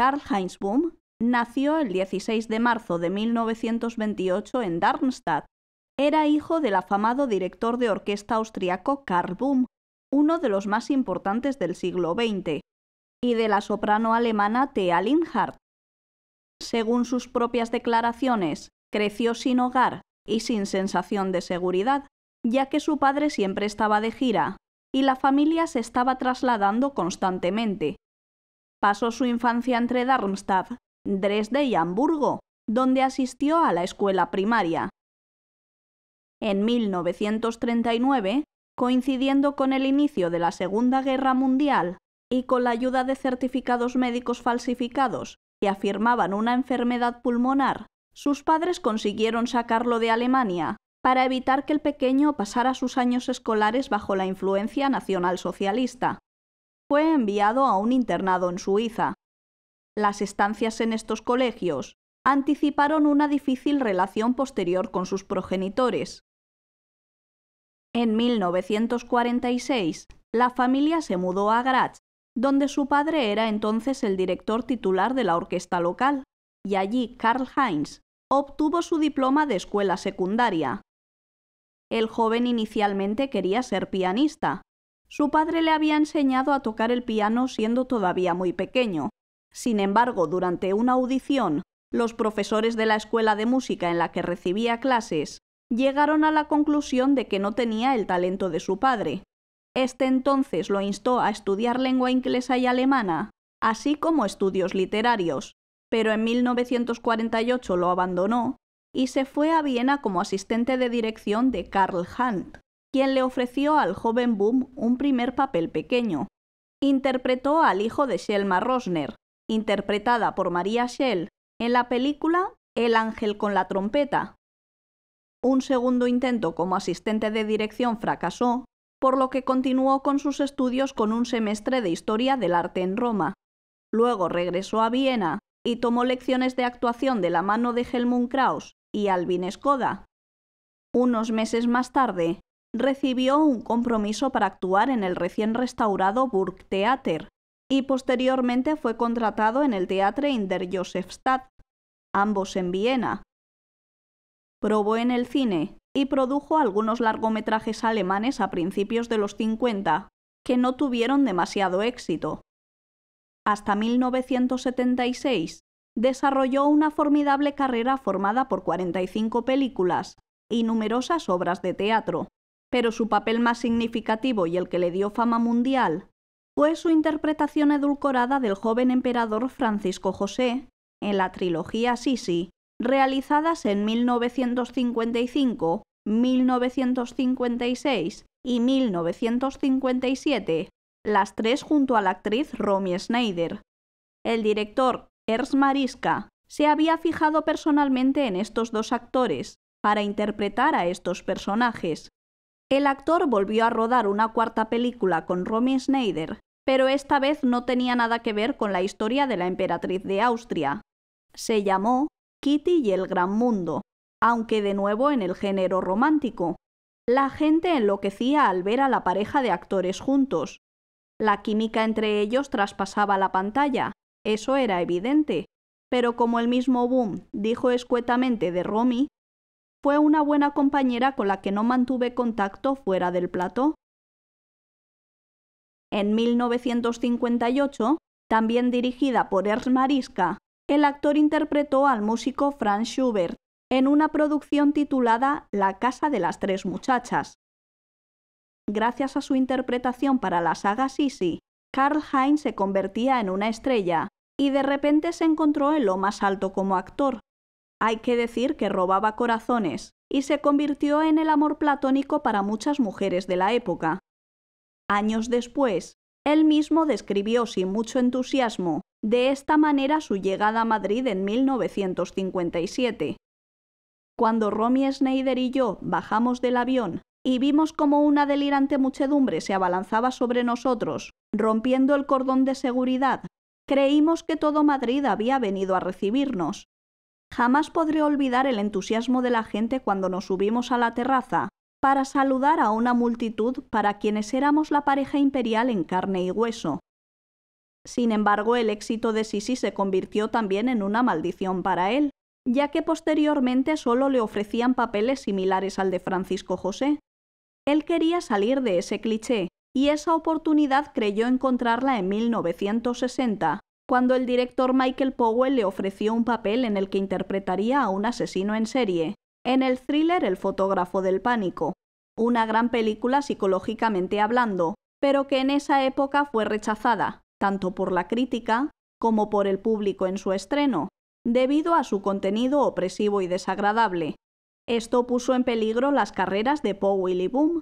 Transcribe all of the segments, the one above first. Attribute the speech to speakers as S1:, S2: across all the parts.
S1: Karl-Heinz Bohm nació el 16 de marzo de 1928 en Darmstadt. Era hijo del afamado director de orquesta austriaco Karl Bohm, uno de los más importantes del siglo XX, y de la soprano alemana Thea Linhardt. Según sus propias declaraciones, creció sin hogar y sin sensación de seguridad, ya que su padre siempre estaba de gira y la familia se estaba trasladando constantemente, Pasó su infancia entre Darmstadt, Dresde y Hamburgo, donde asistió a la escuela primaria. En 1939, coincidiendo con el inicio de la Segunda Guerra Mundial y con la ayuda de certificados médicos falsificados que afirmaban una enfermedad pulmonar, sus padres consiguieron sacarlo de Alemania para evitar que el pequeño pasara sus años escolares bajo la influencia nacionalsocialista fue enviado a un internado en Suiza. Las estancias en estos colegios anticiparon una difícil relación posterior con sus progenitores. En 1946, la familia se mudó a Graz, donde su padre era entonces el director titular de la orquesta local, y allí Karl Heinz obtuvo su diploma de escuela secundaria. El joven inicialmente quería ser pianista, su padre le había enseñado a tocar el piano siendo todavía muy pequeño. Sin embargo, durante una audición, los profesores de la escuela de música en la que recibía clases llegaron a la conclusión de que no tenía el talento de su padre. Este entonces lo instó a estudiar lengua inglesa y alemana, así como estudios literarios, pero en 1948 lo abandonó y se fue a Viena como asistente de dirección de Karl Hunt quien le ofreció al joven Boom un primer papel pequeño. Interpretó al hijo de Shelma Rosner, interpretada por María Schell, en la película El ángel con la trompeta. Un segundo intento como asistente de dirección fracasó, por lo que continuó con sus estudios con un semestre de historia del arte en Roma. Luego regresó a Viena y tomó lecciones de actuación de la mano de Helmut Krauss y Alvin Skoda. Unos meses más tarde, recibió un compromiso para actuar en el recién restaurado Burgtheater y posteriormente fue contratado en el Teatre in der Josefstadt, ambos en Viena. Probó en el cine y produjo algunos largometrajes alemanes a principios de los 50, que no tuvieron demasiado éxito. Hasta 1976, desarrolló una formidable carrera formada por 45 películas y numerosas obras de teatro pero su papel más significativo y el que le dio fama mundial fue su interpretación edulcorada del joven emperador Francisco José en la trilogía Sisi, realizadas en 1955, 1956 y 1957, las tres junto a la actriz Romy Schneider. El director Ernst Mariska se había fijado personalmente en estos dos actores para interpretar a estos personajes, el actor volvió a rodar una cuarta película con Romy Schneider, pero esta vez no tenía nada que ver con la historia de la emperatriz de Austria. Se llamó Kitty y el Gran Mundo, aunque de nuevo en el género romántico. La gente enloquecía al ver a la pareja de actores juntos. La química entre ellos traspasaba la pantalla, eso era evidente. Pero como el mismo Boom dijo escuetamente de Romy, fue una buena compañera con la que no mantuve contacto fuera del plató. En 1958, también dirigida por Ernst Mariska, el actor interpretó al músico Franz Schubert en una producción titulada La Casa de las Tres Muchachas. Gracias a su interpretación para la saga Sisi, Karl Heinz se convertía en una estrella y de repente se encontró en lo más alto como actor. Hay que decir que robaba corazones y se convirtió en el amor platónico para muchas mujeres de la época. Años después, él mismo describió sin mucho entusiasmo de esta manera su llegada a Madrid en 1957. Cuando Romy Schneider y yo bajamos del avión y vimos como una delirante muchedumbre se abalanzaba sobre nosotros, rompiendo el cordón de seguridad, creímos que todo Madrid había venido a recibirnos Jamás podré olvidar el entusiasmo de la gente cuando nos subimos a la terraza para saludar a una multitud para quienes éramos la pareja imperial en carne y hueso. Sin embargo, el éxito de Sisi se convirtió también en una maldición para él, ya que posteriormente solo le ofrecían papeles similares al de Francisco José. Él quería salir de ese cliché, y esa oportunidad creyó encontrarla en 1960, cuando el director Michael Powell le ofreció un papel en el que interpretaría a un asesino en serie, en el thriller El fotógrafo del pánico, una gran película psicológicamente hablando, pero que en esa época fue rechazada, tanto por la crítica como por el público en su estreno, debido a su contenido opresivo y desagradable. Esto puso en peligro las carreras de Powell y Boom.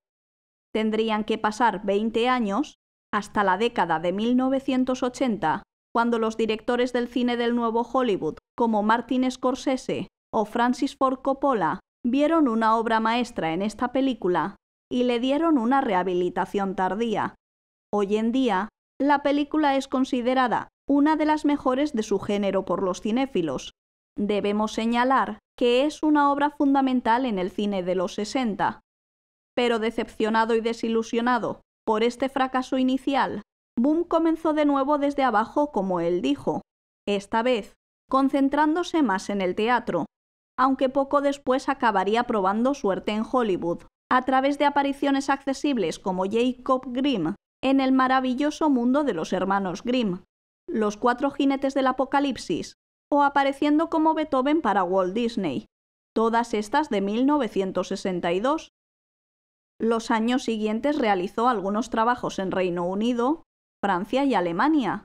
S1: Tendrían que pasar 20 años, hasta la década de 1980, cuando los directores del cine del nuevo Hollywood, como Martin Scorsese o Francis Ford Coppola, vieron una obra maestra en esta película y le dieron una rehabilitación tardía. Hoy en día, la película es considerada una de las mejores de su género por los cinéfilos. Debemos señalar que es una obra fundamental en el cine de los 60. Pero decepcionado y desilusionado por este fracaso inicial, Boom comenzó de nuevo desde abajo como él dijo, esta vez concentrándose más en el teatro, aunque poco después acabaría probando suerte en Hollywood, a través de apariciones accesibles como Jacob Grimm en el maravilloso mundo de los hermanos Grimm, los cuatro jinetes del apocalipsis, o apareciendo como Beethoven para Walt Disney, todas estas de 1962. Los años siguientes realizó algunos trabajos en Reino Unido, Francia y Alemania.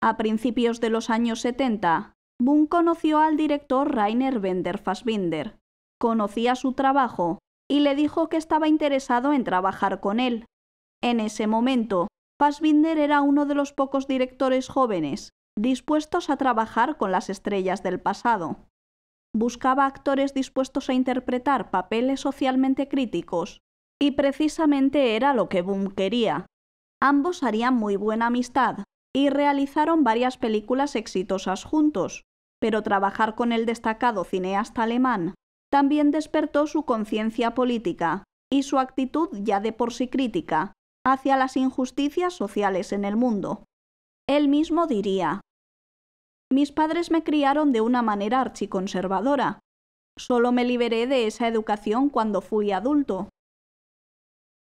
S1: A principios de los años 70, Boom conoció al director Rainer Wender Fassbinder. Conocía su trabajo y le dijo que estaba interesado en trabajar con él. En ese momento, Fassbinder era uno de los pocos directores jóvenes dispuestos a trabajar con las estrellas del pasado. Buscaba actores dispuestos a interpretar papeles socialmente críticos, y precisamente era lo que Boom quería. Ambos harían muy buena amistad y realizaron varias películas exitosas juntos, pero trabajar con el destacado cineasta alemán también despertó su conciencia política y su actitud ya de por sí crítica hacia las injusticias sociales en el mundo. Él mismo diría, Mis padres me criaron de una manera archiconservadora. Solo me liberé de esa educación cuando fui adulto,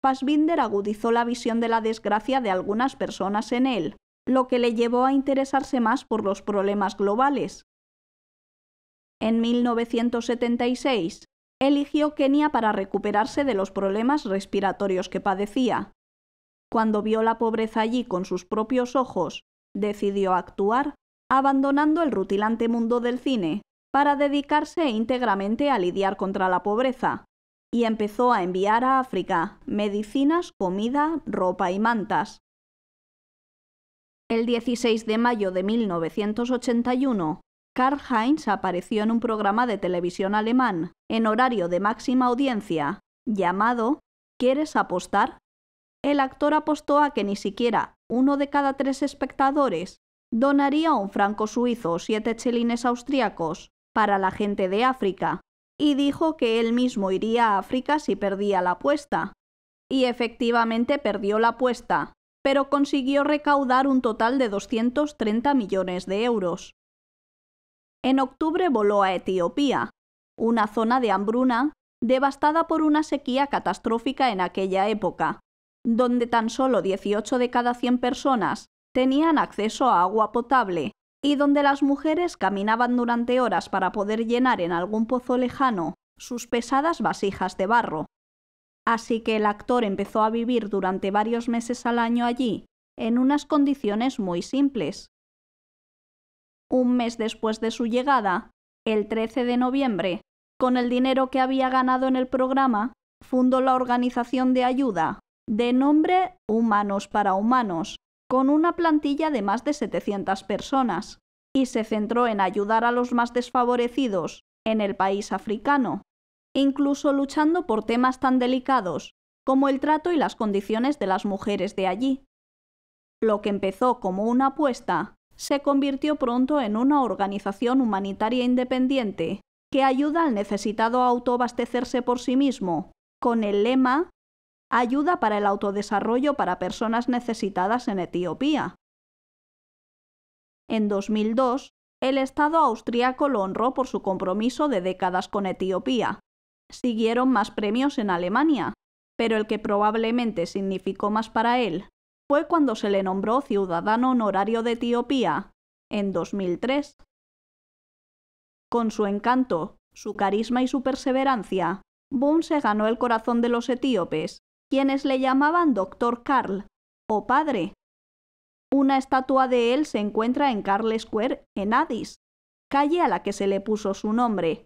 S1: Fassbinder agudizó la visión de la desgracia de algunas personas en él, lo que le llevó a interesarse más por los problemas globales. En 1976, eligió Kenia para recuperarse de los problemas respiratorios que padecía. Cuando vio la pobreza allí con sus propios ojos, decidió actuar, abandonando el rutilante mundo del cine, para dedicarse íntegramente a lidiar contra la pobreza y empezó a enviar a África medicinas, comida, ropa y mantas. El 16 de mayo de 1981, Karl Heinz apareció en un programa de televisión alemán, en horario de máxima audiencia, llamado ¿Quieres apostar? El actor apostó a que ni siquiera uno de cada tres espectadores donaría un franco suizo o siete chelines austriacos para la gente de África, y dijo que él mismo iría a África si perdía la apuesta. Y efectivamente perdió la apuesta, pero consiguió recaudar un total de 230 millones de euros. En octubre voló a Etiopía, una zona de hambruna devastada por una sequía catastrófica en aquella época, donde tan solo 18 de cada 100 personas tenían acceso a agua potable y donde las mujeres caminaban durante horas para poder llenar en algún pozo lejano sus pesadas vasijas de barro. Así que el actor empezó a vivir durante varios meses al año allí, en unas condiciones muy simples. Un mes después de su llegada, el 13 de noviembre, con el dinero que había ganado en el programa, fundó la organización de ayuda de nombre Humanos para Humanos, con una plantilla de más de 700 personas, y se centró en ayudar a los más desfavorecidos en el país africano, incluso luchando por temas tan delicados como el trato y las condiciones de las mujeres de allí. Lo que empezó como una apuesta se convirtió pronto en una organización humanitaria independiente que ayuda al necesitado a autoabastecerse por sí mismo, con el lema Ayuda para el autodesarrollo para personas necesitadas en Etiopía. En 2002, el Estado austriaco lo honró por su compromiso de décadas con Etiopía. Siguieron más premios en Alemania, pero el que probablemente significó más para él fue cuando se le nombró ciudadano honorario de Etiopía, en 2003. Con su encanto, su carisma y su perseverancia, Boone se ganó el corazón de los etíopes quienes le llamaban Doctor Carl o Padre. Una estatua de él se encuentra en Carl Square, en Addis, calle a la que se le puso su nombre.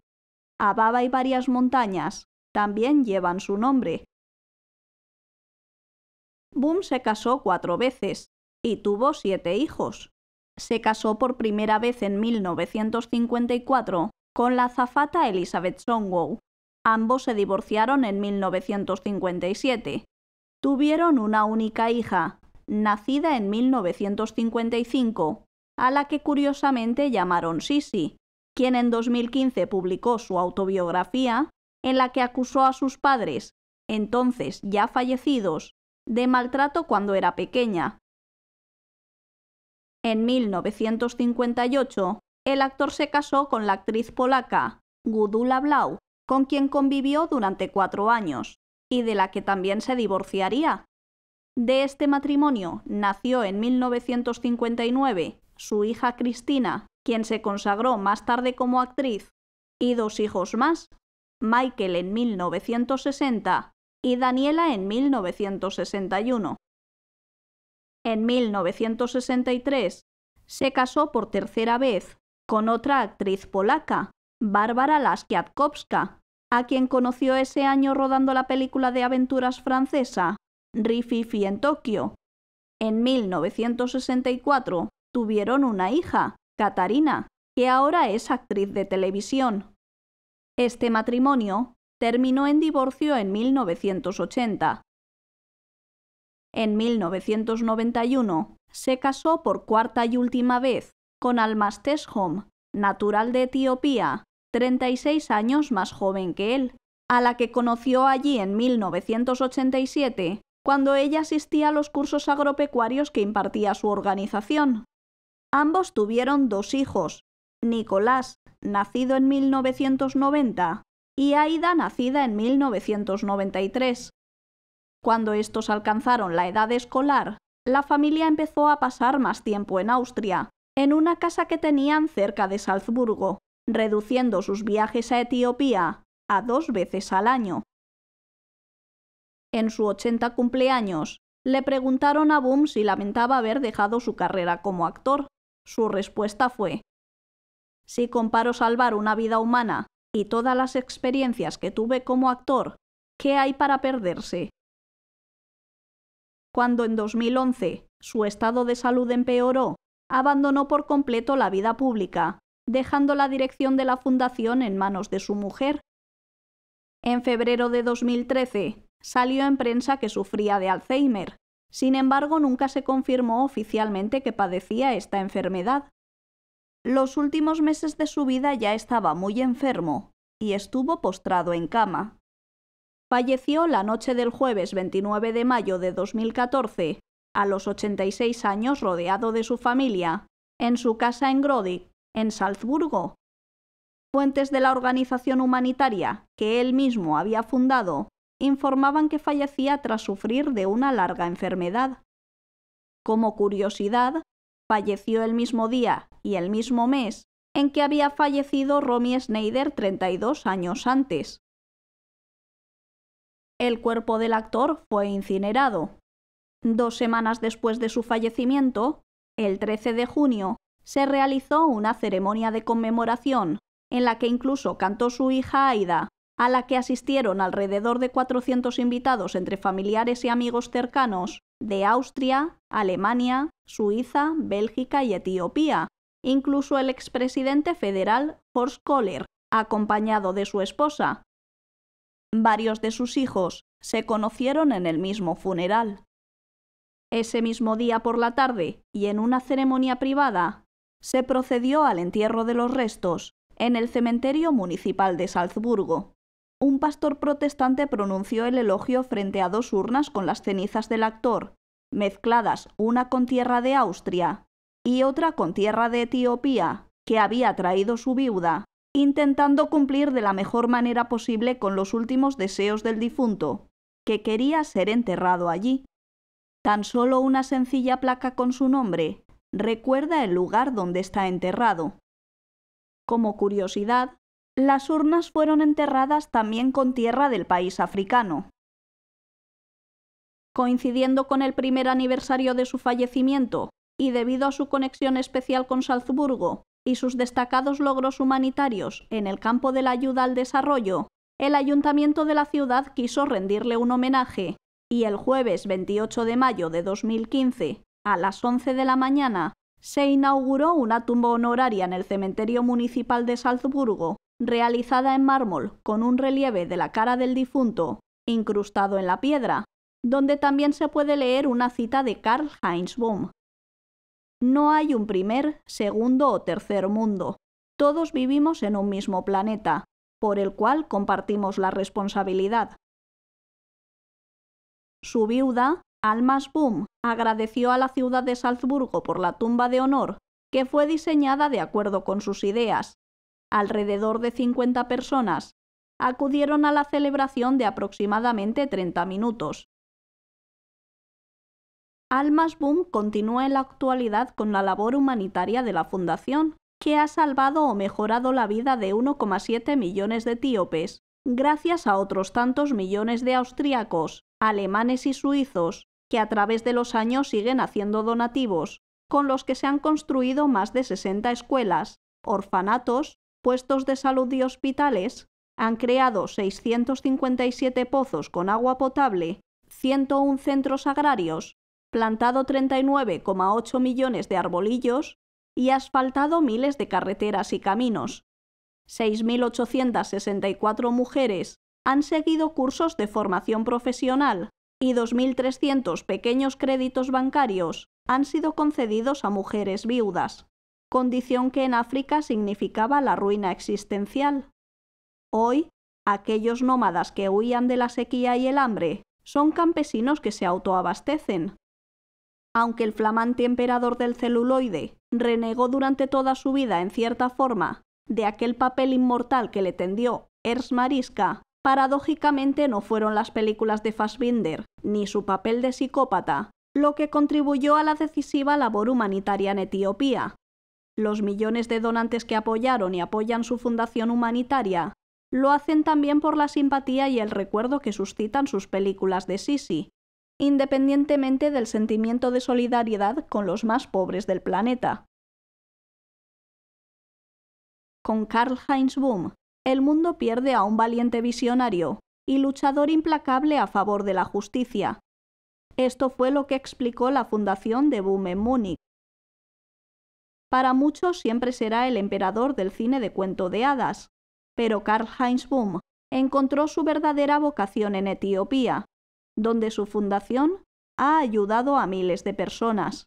S1: Ababa y varias montañas también llevan su nombre. Boom se casó cuatro veces y tuvo siete hijos. Se casó por primera vez en 1954 con la zafata Elizabeth Songwow. Ambos se divorciaron en 1957. Tuvieron una única hija, nacida en 1955, a la que curiosamente llamaron Sisi, quien en 2015 publicó su autobiografía, en la que acusó a sus padres, entonces ya fallecidos, de maltrato cuando era pequeña. En 1958, el actor se casó con la actriz polaca Gudula Blau, con quien convivió durante cuatro años y de la que también se divorciaría. De este matrimonio nació en 1959 su hija Cristina, quien se consagró más tarde como actriz, y dos hijos más, Michael en 1960 y Daniela en 1961. En 1963 se casó por tercera vez con otra actriz polaca, Bárbara Laskiatkowska, a quien conoció ese año rodando la película de aventuras francesa Rififi en Tokio. En 1964 tuvieron una hija, Katarina, que ahora es actriz de televisión. Este matrimonio terminó en divorcio en 1980. En 1991 se casó por cuarta y última vez con Almas Teshom, natural de Etiopía, 36 años más joven que él, a la que conoció allí en 1987, cuando ella asistía a los cursos agropecuarios que impartía su organización. Ambos tuvieron dos hijos, Nicolás, nacido en 1990, y Aida, nacida en 1993. Cuando estos alcanzaron la edad escolar, la familia empezó a pasar más tiempo en Austria, en una casa que tenían cerca de Salzburgo, reduciendo sus viajes a Etiopía a dos veces al año. En su 80 cumpleaños, le preguntaron a Boom si lamentaba haber dejado su carrera como actor. Su respuesta fue, Si comparo salvar una vida humana y todas las experiencias que tuve como actor, ¿qué hay para perderse? Cuando en 2011 su estado de salud empeoró abandonó por completo la vida pública, dejando la dirección de la fundación en manos de su mujer. En febrero de 2013, salió en prensa que sufría de Alzheimer. Sin embargo, nunca se confirmó oficialmente que padecía esta enfermedad. Los últimos meses de su vida ya estaba muy enfermo y estuvo postrado en cama. Falleció la noche del jueves 29 de mayo de 2014 a los 86 años rodeado de su familia, en su casa en Grodick, en Salzburgo. Fuentes de la organización humanitaria que él mismo había fundado informaban que fallecía tras sufrir de una larga enfermedad. Como curiosidad, falleció el mismo día y el mismo mes en que había fallecido Romy Schneider 32 años antes. El cuerpo del actor fue incinerado, Dos semanas después de su fallecimiento, el 13 de junio, se realizó una ceremonia de conmemoración, en la que incluso cantó su hija Aida, a la que asistieron alrededor de 400 invitados entre familiares y amigos cercanos de Austria, Alemania, Suiza, Bélgica y Etiopía, incluso el expresidente federal Horst Kohler, acompañado de su esposa. Varios de sus hijos se conocieron en el mismo funeral. Ese mismo día por la tarde, y en una ceremonia privada, se procedió al entierro de los restos en el cementerio municipal de Salzburgo. Un pastor protestante pronunció el elogio frente a dos urnas con las cenizas del actor, mezcladas una con tierra de Austria y otra con tierra de Etiopía, que había traído su viuda, intentando cumplir de la mejor manera posible con los últimos deseos del difunto, que quería ser enterrado allí. Tan solo una sencilla placa con su nombre recuerda el lugar donde está enterrado. Como curiosidad, las urnas fueron enterradas también con tierra del país africano. Coincidiendo con el primer aniversario de su fallecimiento y debido a su conexión especial con Salzburgo y sus destacados logros humanitarios en el campo de la ayuda al desarrollo, el ayuntamiento de la ciudad quiso rendirle un homenaje y el jueves 28 de mayo de 2015, a las 11 de la mañana, se inauguró una tumba honoraria en el cementerio municipal de Salzburgo, realizada en mármol con un relieve de la cara del difunto, incrustado en la piedra, donde también se puede leer una cita de Karl Heinz Bohm. No hay un primer, segundo o tercer mundo. Todos vivimos en un mismo planeta, por el cual compartimos la responsabilidad. Su viuda, Almas Boom, agradeció a la ciudad de Salzburgo por la tumba de honor, que fue diseñada de acuerdo con sus ideas. Alrededor de 50 personas acudieron a la celebración de aproximadamente 30 minutos. Almas Boom continúa en la actualidad con la labor humanitaria de la Fundación, que ha salvado o mejorado la vida de 1,7 millones de etíopes, gracias a otros tantos millones de austriacos, alemanes y suizos, que a través de los años siguen haciendo donativos, con los que se han construido más de 60 escuelas, orfanatos, puestos de salud y hospitales, han creado 657 pozos con agua potable, 101 centros agrarios, plantado 39,8 millones de arbolillos y asfaltado miles de carreteras y caminos. 6.864 mujeres han seguido cursos de formación profesional y 2.300 pequeños créditos bancarios han sido concedidos a mujeres viudas, condición que en África significaba la ruina existencial. Hoy, aquellos nómadas que huían de la sequía y el hambre son campesinos que se autoabastecen. Aunque el flamante emperador del celuloide renegó durante toda su vida en cierta forma de aquel papel inmortal que le tendió Ers Marisca, Paradójicamente no fueron las películas de Fassbinder, ni su papel de psicópata, lo que contribuyó a la decisiva labor humanitaria en Etiopía. Los millones de donantes que apoyaron y apoyan su fundación humanitaria lo hacen también por la simpatía y el recuerdo que suscitan sus películas de Sisi, independientemente del sentimiento de solidaridad con los más pobres del planeta. Con Karl Heinz Boom, el mundo pierde a un valiente visionario y luchador implacable a favor de la justicia. Esto fue lo que explicó la fundación de Boom en Múnich. Para muchos siempre será el emperador del cine de cuento de hadas, pero Karl Heinz Boom encontró su verdadera vocación en Etiopía, donde su fundación ha ayudado a miles de personas.